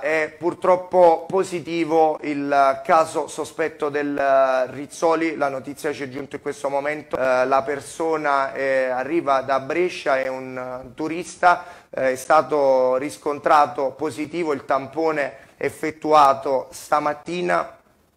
È purtroppo positivo il caso sospetto del eh, Rizzoli, la notizia ci è giunta in questo momento, eh, la persona eh, arriva da Brescia, è un eh, turista, eh, è stato riscontrato positivo il tampone effettuato stamattina,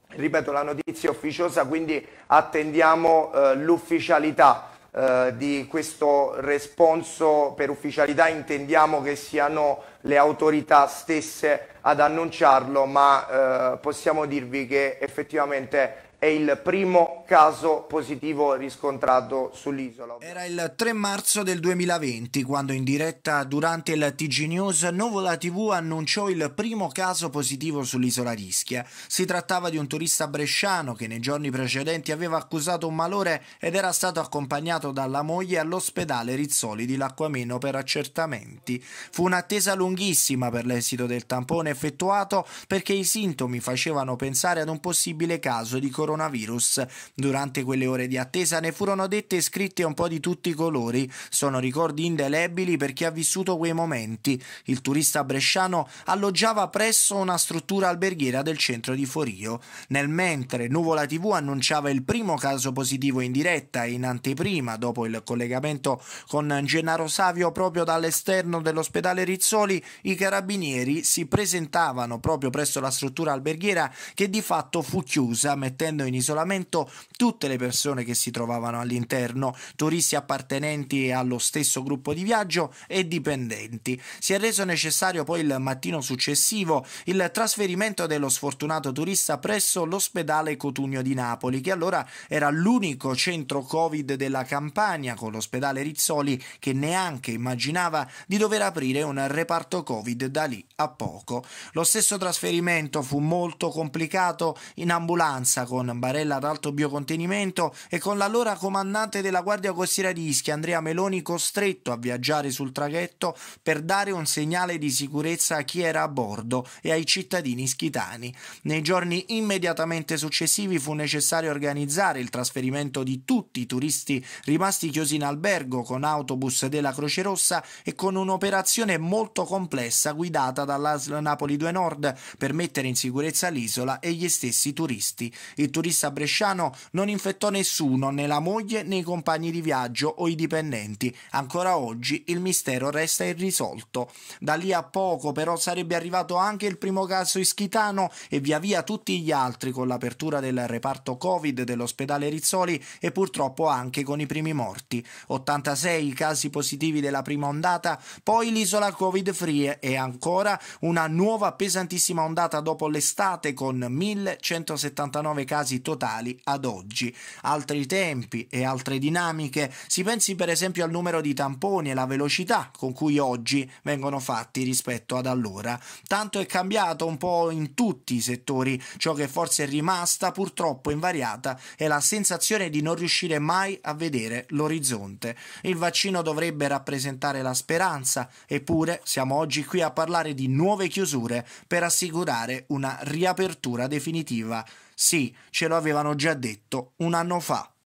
ripeto la notizia è ufficiosa quindi attendiamo eh, l'ufficialità eh, di questo responso per ufficialità intendiamo che siano le autorità stesse ad annunciarlo, ma eh, possiamo dirvi che effettivamente è il primo caso positivo riscontrato sull'isola. Era il 3 marzo del 2020 quando in diretta durante il TG News Novola TV annunciò il primo caso positivo sull'isola Rischia. Si trattava di un turista bresciano che nei giorni precedenti aveva accusato un malore ed era stato accompagnato dalla moglie all'ospedale Rizzoli di Lacquameno per accertamenti. Fu un'attesa lunghissima per l'esito del tampone effettuato perché i sintomi facevano pensare ad un possibile caso di coronavirus coronavirus. Durante quelle ore di attesa ne furono dette e scritte un po' di tutti i colori. Sono ricordi indelebili per chi ha vissuto quei momenti. Il turista bresciano alloggiava presso una struttura alberghiera del centro di Forio. Nel mentre Nuvola TV annunciava il primo caso positivo in diretta e in anteprima dopo il collegamento con Gennaro Savio proprio dall'esterno dell'ospedale Rizzoli, i carabinieri si presentavano proprio presso la struttura alberghiera che di fatto fu chiusa mettendo mettendo in isolamento tutte le persone che si trovavano all'interno, turisti appartenenti allo stesso gruppo di viaggio e dipendenti. Si è reso necessario poi il mattino successivo il trasferimento dello sfortunato turista presso l'ospedale Cotugno di Napoli, che allora era l'unico centro Covid della Campania, con l'ospedale Rizzoli che neanche immaginava di dover aprire un reparto Covid da lì a poco. Lo stesso trasferimento fu molto complicato in ambulanza con con barella ad alto biocontenimento e con l'allora comandante della Guardia Costiera di Ischia, Andrea Meloni, costretto a viaggiare sul traghetto per dare un segnale di sicurezza a chi era a bordo e ai cittadini ischitani. Nei giorni immediatamente successivi fu necessario organizzare il trasferimento di tutti i turisti rimasti chiusi in albergo con autobus della Croce Rossa e con un'operazione molto complessa guidata dall'ASL Napoli 2 Nord per mettere in sicurezza l'isola e gli stessi turisti. I turisti turista bresciano non infettò nessuno, né la moglie né i compagni di viaggio o i dipendenti. Ancora oggi il mistero resta irrisolto. Da lì a poco però sarebbe arrivato anche il primo caso ischitano e via via tutti gli altri con l'apertura del reparto Covid dell'ospedale Rizzoli e purtroppo anche con i primi morti. 86 i casi positivi della prima ondata, poi l'isola Covid free e ancora una nuova pesantissima ondata dopo l'estate con 1179 casi quasi totali ad oggi. Altri tempi e altre dinamiche, si pensi per esempio al numero di tamponi e la velocità con cui oggi vengono fatti rispetto ad allora. Tanto è cambiato un po' in tutti i settori, ciò che forse è rimasta purtroppo invariata è la sensazione di non riuscire mai a vedere l'orizzonte. Il vaccino dovrebbe rappresentare la speranza, eppure siamo oggi qui a parlare di nuove chiusure per assicurare una riapertura definitiva. Sì, ce lo avevano già detto un anno fa.